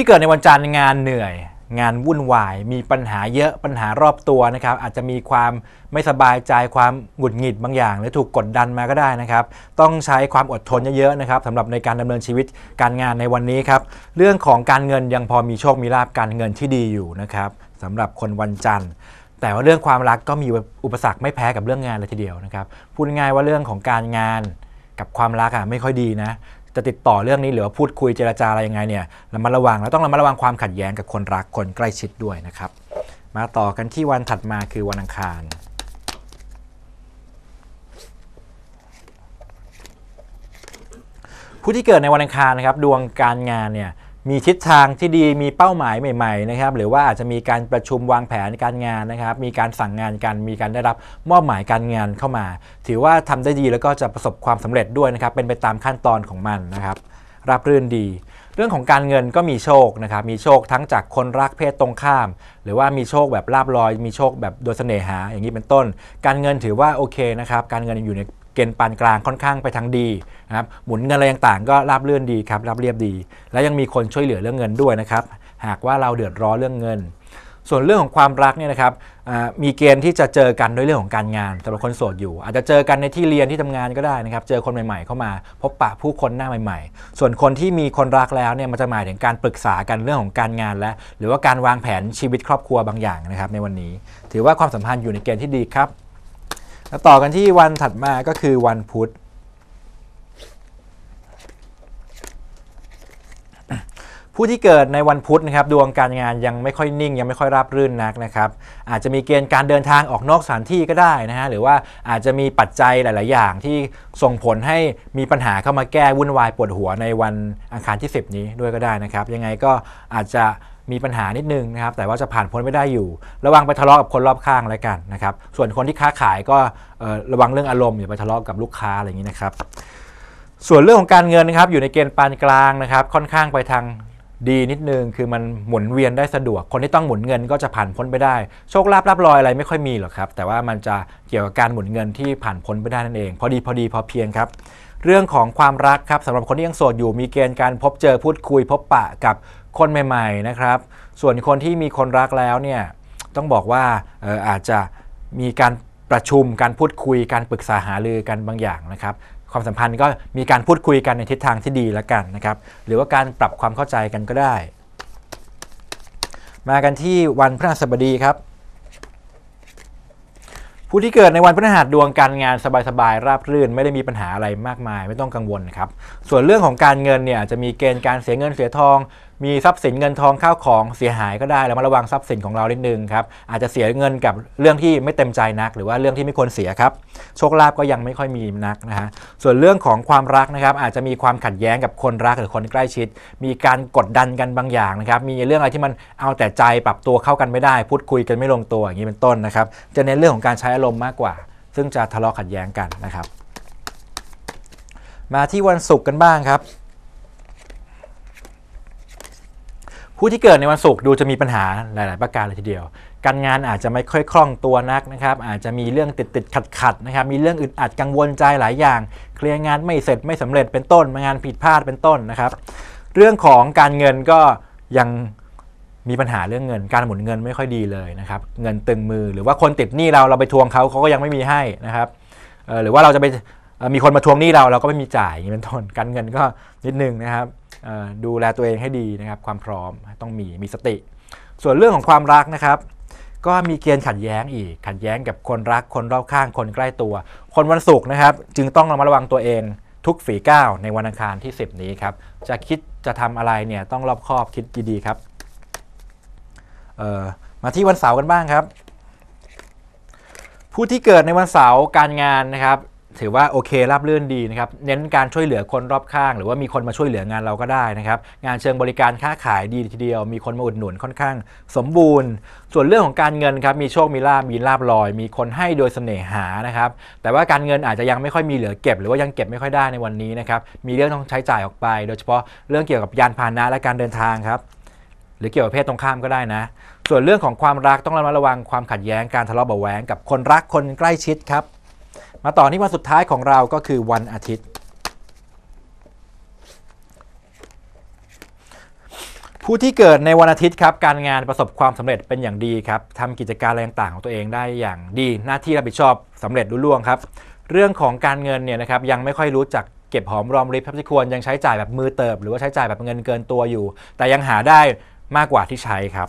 ที่เกิดในวันจันทร์งานเหนื่อย งานวุ่นวายมีปัญหาเยอะปัญหารอบตัวนะครับอาจจะมีความไม่สบายใจความหงุดหงิดบางอย่างหรือถูกกดดันมาก็ได้นะครับ ต้องใช้ความอดทนเยอะๆนะครับสำหรับในการดำเนินชีวิตการงานในวันนี้ครับ เรื่องของการเงินยังพอมีโชคมีลาบการเงินที่ดีอยู่นะครับสำหรับคนวันจันทร์ แต่ว่าเรื่องความรักก็มีอุปสรรคไม่แพ้กับเรื่องงานเลยทีเดียวนะครับ พูดง่ายว่าเรื่องของการงานกับความรักอ่ะไม่ค่อยดีนะจะติดต่อเรื่องนี้หรือว่าพูดคุยเจราจาอะไรยังไงเนี่ยเระมัดระวังแล้วต้องระมัดระวังความขัดแย้งกับคนรักคนใกล้ชิดด้วยนะครับ มาต่อกันที่วันถัดมาคือวันอังคาร ผู้ที่เกิดในวันอังคารนะครับดวงการงานเนี่ยมีทิศทางที่ดีมีเป้าหมายใหม่ๆนะครับหรือว่าอาจจะมีการประชุมวางแผนการงานนะครับ มีการสั่งงานกันมีการได้รับมอบหมายการงานเข้ามา ถือว่าทำได้ดีแล้วก็จะประสบความสำเร็จด้วยนะครับ เป็นไปตามขั้นตอนของมันนะครับรับรื่นดี เรื่องของการเงินก็มีโชคนะครับมีโชคทั้งจากคนรักเพศตรงข้าม หรือว่ามีโชคแบบลาบลอย มีโชคแบบโดยเสน่หา อย่างนี้เป็นต้น การเงินถือว่าโอเคนะครับ การเงินอยู่ในเกณฑ์ปานกลางค่อนข้างไปทางดีนะครับหมุนเงินอะไรต่างๆก็ราบเรื่อนดีครับราบเรียบดี และยังมีคนช่วยเหลือเรื่องเงินด้วยนะครับ หากว่าเราเดือดร้อนเรื่องเงิน ส่วนเรื่องของความรักเนี่ยนะครับมีเกณฑ์ที่จะเจอกันด้วยเรื่องของการงานสำหรับคนโสดอยู่ อาจจะเจอกันในที่เรียนที่ทำงานก็ได้นะครับ เจอคนใหม่ ๆ เข้ามา พบปะผู้คนหน้าใหม่ ๆ ส่วนคนที่มีคนรักแล้วเนี่ยมันจะหมายถึงการปรึกษากันเรื่องของการงานและหรือว่าการวางแผนชีวิตครอบครัวบางอย่างนะครับ ในวันนี้ ถือว่าความสัมพันธ์อยู่ในเกณฑ์ที่ดีครับแล้วต่อกันที่วันถัดมาก็คือวันพุธผู้ที่เกิดในวันพุธนะครับ ดวงการงานยังไม่ค่อยนิ่งยังไม่ค่อยราบรื่นนักนะครับ อาจจะมีเกณฑ์การเดินทางออกนอกสถานที่ก็ได้นะฮะหรือว่าอาจจะมีปัจจัยหลาย ๆ อย่าง ที่ส่งผลให้มีปัญหาเข้ามาแก้วุ่นวายปวดหัวในวันอังคารที่10นี้ด้วยก็ได้นะครับ ยังไงก็อาจจะมีปัญหานิดนึงนะครับแต่ว่าจะผ่านพ้นไม่ได้อยู่ ระวังไปทะเลาะกับคนรอบข้างแล้วกันนะครับส่วนคนที่ค้าขายก็ระวังเรื่องอารมณ์ อย่าไปทะเลาะกับลูกค้าอะไรอย่างนี้นะครับ ส่วนเรื่องของการเงินนะครับอยู่ในเกณฑ์ปานกลางนะครับค่อนข้างไปทางดีนิดนึงคือมันหมุนเวียนได้สะดวกคนที่ต้องหมุนเงินก็จะผ่านพ้นไปได้โชคลาภรับลอยอะไรไม่ค่อยมีหรอกครับ แต่ว่ามันจะเกี่ยวกับการหมุนเงินที่ผ่านพ้นไปได้นั่นเอง พอดีพอดีพอเพียงครับ เรื่องของความรักครับสำหรับคนที่ยังโสดอยู่มีเกณฑ์การพบเจอ พูดคุยพบปะกับคนใหม่ๆนะครับ ส่วนคนที่มีคนรักแล้วเนี่ยต้องบอกว่าอออาจจะมีการประชุมการพูดคุยการปรึกษาหารือกันบางอย่างนะครับความสัมพันธ์ก็มีการพูดคุยกันในทิศทางที่ดีแล้วกันนะครับหรือว่าการปรับความเข้าใจกันก็ได้ มากันที่วันพฤหัสบดีครับ ผู้ที่เกิดในวันพฤหัสดวงการงานสบายๆราบรื่นไม่ได้มีปัญหาอะไรมากมายไม่ต้องกังวลครับส่วนเรื่องของการเงินเนี่ยจะมีเกณฑ์การเสียเงินเสียทองมีทรัพย์สินเงินทองข้าวของเสียหายก็ได้แล้วมาระวังทรัพย์สินของเราเนิดนึงครับอาจจะเสียเงินกับเรื่องที่ไม่เต็มใจนัก หรือว่าเรื่องที่ไม่ควรเสียครับ โชคลาภก็ยังไม่ค่อยมีนักนะฮะส่วนเรื่องของความรักนะครับ อาจจะมีความขัดแย้งกับคนรักหรือคนใกล้ชิด มีการกดดันกันบางอย่างนะครับ มีเรื่องอะไรที่มันเอาแต่ใจปรับตัวเข้ากันไม่ได้ พูดคุยกันไม่ลงตัวอย่างนี้เป็นต้นนะครับจะเน้นเรื่องของการใช้อารมณ์มากกว่า ซึ่งจะทะเลาะขัดแย้งกันนะครับ มาที่วันศุกร์กันบ้างครับผู้ที่เกิดในวันศุกร์ดูจะมีปัญหาหลาย ๆ ประการเลยทีเดียว การงานอาจจะไม่ค่อยคล่องตัวนักนะครับ อาจจะมีเรื่องติดติดขัดขัดนะครับ มีเรื่องอึดอัดกังวลใจหลายอย่าง เคลียร์งานไม่เสร็จไม่สำเร็จเป็นต้น งานผิดพลาดเป็นต้นนะครับ เรื่องของการเงินก็ยังมีปัญหาเรื่องเงิน การหมุนเงินไม่ค่อยดีเลยนะครับ เงินตึงมือ หรือว่าคนติดหนี้เราเราไปทวงเขาเขาก็ยังไม่มีให้นะครับหรือว่าเราจะไปมีคนมาทวงหนี้เราเราก็ไม่มีจ่ายอย่างนี้เป็นต้นการเงินก็นิดนึงนะครับดูแลตัวเองให้ดีนะครับ ความพร้อมต้องมีมีสติ ส่วนเรื่องของความรักนะครับ ก็มีเกณฑ์ขัดแย้งอีก ขัดแย้งกับคนรักคนรอบข้างคนใกล้ตัว คนวันศุกร์นะครับ จึงต้องระมัดระวังตัวเองทุกฝีก้าวในวันอังคารที่ 10 นี้ครับ จะคิดจะทำอะไรเนี่ยต้องรอบคอบคิดดีๆครับมาที่วันเสาร์กันบ้างครับ ผู้ที่เกิดในวันเสาร์การงานนะครับถือว่าโอเคราบรื่นดีนะครับ เน้นการช่วยเหลือคนรอบข้าง หรือว่ามีคนมาช่วยเหลืองานเราก็ได้นะครับ งานเชิงบริการค้าขายดีทีเดียว มีคนมาอุดหนุนค่อนข้างสมบูรณ์ ส่วนเรื่องของการเงินครับมีโชค มีลาบมีลาบลอย มีคนให้โดยเสน่หานะครับ แต่ว่าการเงินอาจจะยังไม่ค่อยมีเหลือเก็บ หรือว่ายังเก็บไม่ค่อยได้ในวันนี้นะครับมีเรื่องต้องใช้จ่ายออกไป โดยเฉพาะเรื่องเกี่ยวกับยานพาหนะและการเดินทางครับ หรือเกี่ยวกับเพศตรงข้ามก็ได้นะ ส่วนเรื่องของความรักต้องระมัดระวังความขัดแย้งการทะเลาะเบาแหวงกับคนรักคนใกล้ชิดครับมาต่อนี่วันสุดท้ายของเราก็คือวันอาทิตย์ ผู้ที่เกิดในวันอาทิตย์ครับการงานประสบความสำเร็จเป็นอย่างดีครับทำกิจการอะไรต่างของตัวเองได้อย่างดีหน้าที่รับผิดชอบสำเร็จรุ่ล่วงครับ เรื่องของการเงินเนี่ยนะครับ ยังไม่ค่อยรู้จักเก็บหอมรอมริบครับที่ควรยังใช้จ่ายแบบมือเติบ หรือว่าใช้จ่ายแบบเงินเกินตัวอยู่ แต่ยังหาได้มากกว่าที่ใช้ครับ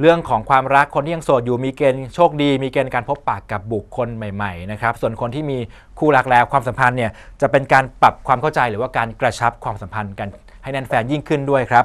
เรื่องของความรักคนที่ยังโสดอยู่มีเกณฑ์โชคดี มีเกณฑ์การพบปากกับบุคคลใหม่ๆนะครับส่วนคนที่มีคู่รักแล้วความสัมพันธ์เนี่ยจะเป็นการปรับความเข้าใจหรือว่าการกระชับความสัมพันธ์กันให้แน่นแฟนยิ่งขึ้นด้วยครับ